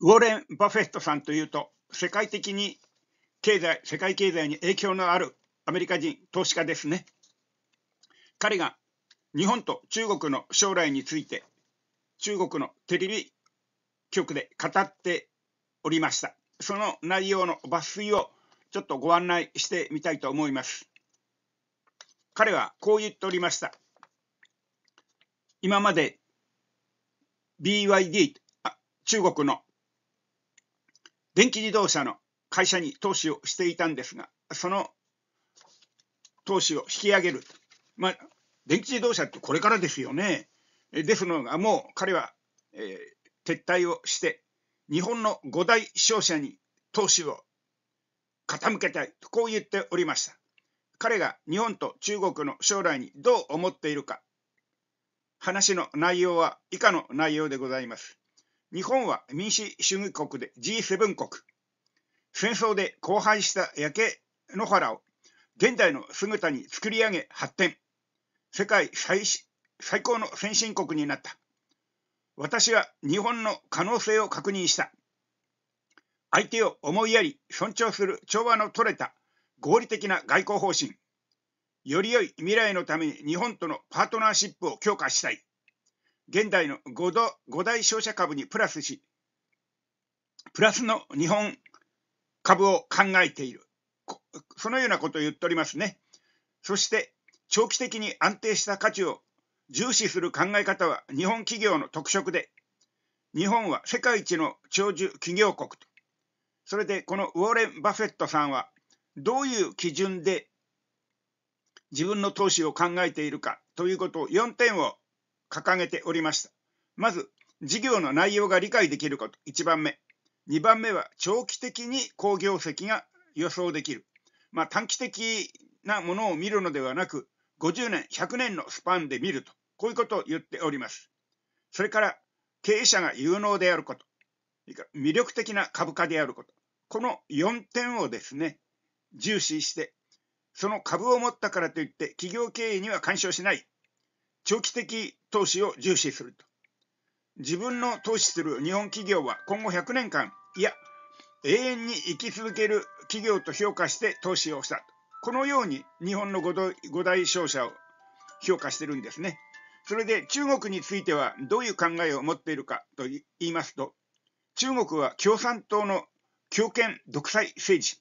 ウォーレン・バフェットさんというと、世界的に経済、世界経済に影響のあるアメリカ人投資家ですね。彼が日本と中国の将来について、中国のテレビ局で語っておりました。その内容の抜粋をちょっとご案内してみたいと思います。彼はこう言っておりました。今まで BYD、中国の電気自動車の会社に投資をしていたんですが、その投資を引き上げる。まあ、電気自動車ってこれからですよね。ですのが、もう彼は、えー、撤退をして、日本の5大商社に投資を傾けたいとこう言っておりました。彼が日本と中国の将来にどう思っているか、話の内容は以下の内容でございます。日本は民主主義国で G7 国。戦争で荒廃した焼け野原を現代の姿に作り上げ発展。世界最最高の先進国になった。私は日本の可能性を確認した。相手を思いやり尊重する調和の取れた合理的な外交方針。より良い未来のために日本とのパートナーシップを強化したい。現代の 5, 度5大商社株にプラスし、プラスの日本株を考えている。そのようなことを言っておりますね。そして、長期的に安定した価値を重視する考え方は日本企業の特色で、日本は世界一の長寿企業国と。それで、このウォーレン・バフェットさんは、どういう基準で自分の投資を考えているかということを4点を掲げておりました。まず、事業の内容が理解できること、1番目。2番目は、長期的に好業績が予想できる。まあ、短期的なものを見るのではなく、50年、100年のスパンで見ると、こういうことを言っております。それから、経営者が有能であること、魅力的な株価であること、この4点をですね、重視して、その株を持ったからといって、企業経営には干渉しない長期的投資を重視すると。自分の投資する日本企業は今後100年間、いや、永遠に生き続ける企業と評価して投資をした。このように日本の5大商社を評価してるんですね。それで中国についてはどういう考えを持っているかと言いますと、中国は共産党の強権独裁政治、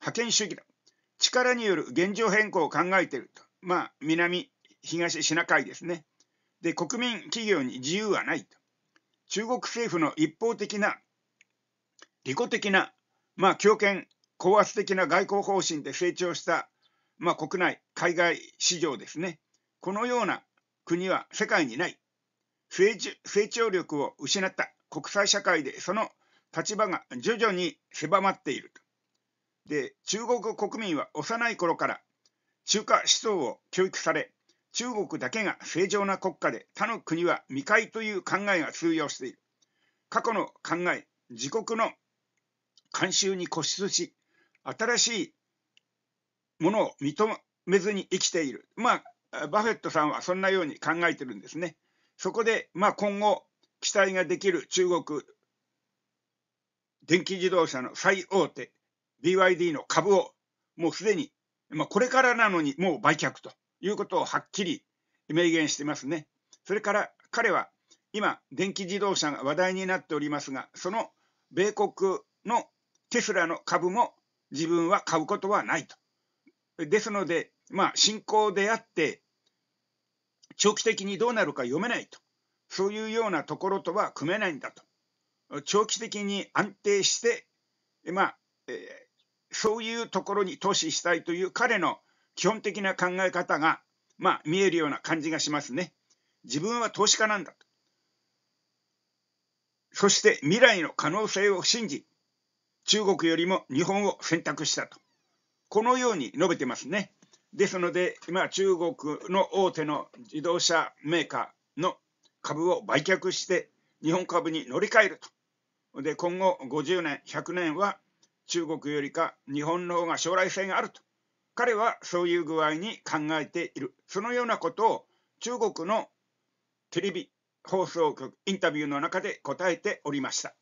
覇権主義だ。力による現状変更を考えていると。まあ、南東シナ海ですね。で、国民企業に自由はないと。中国政府の一方的な、利己的な、まあ、強権、高圧的な外交方針で成長した、まあ、国内、海外市場ですね。このような国は世界にない。成長力を失った国際社会でその立場が徐々に狭まっていると。で、中国国民は幼い頃から中華思想を教育され、中国だけが正常な国家で他の国は未開という考えが通用している。過去の考え、自国の慣習に固執し、新しいものを認めずに生きている。まあ、バフェットさんはそんなように考えてるんですね。そこで、まあ、今後、期待ができる中国電気自動車の最大手 BYD の株をもうすでに、まあ、これからなのにもう売却ということをはっきり明言してますね。それから彼は今、電気自動車が話題になっておりますが、その米国のテスラの株も自分は買うことはないと。ですので、まあ、新興であって、長期的にどうなるか読めないと。そういうようなところとは組めないんだと。長期的に安定して、まあ、えー、そういうところに投資したいという彼の基本的な考え方が、まあ、見えるような感じがしますね。自分は投資家なんだと。そして未来の可能性を信じ、中国よりも日本を選択したと。このように述べてますね。ですので、今、中国の大手の自動車メーカーの株を売却して、日本株に乗り換えると。で、今後50年、100年は中国よりか日本の方が将来性があると。彼はそういう具合に考えている。そのようなことを中国のテレビ放送局インタビューの中で答えておりました。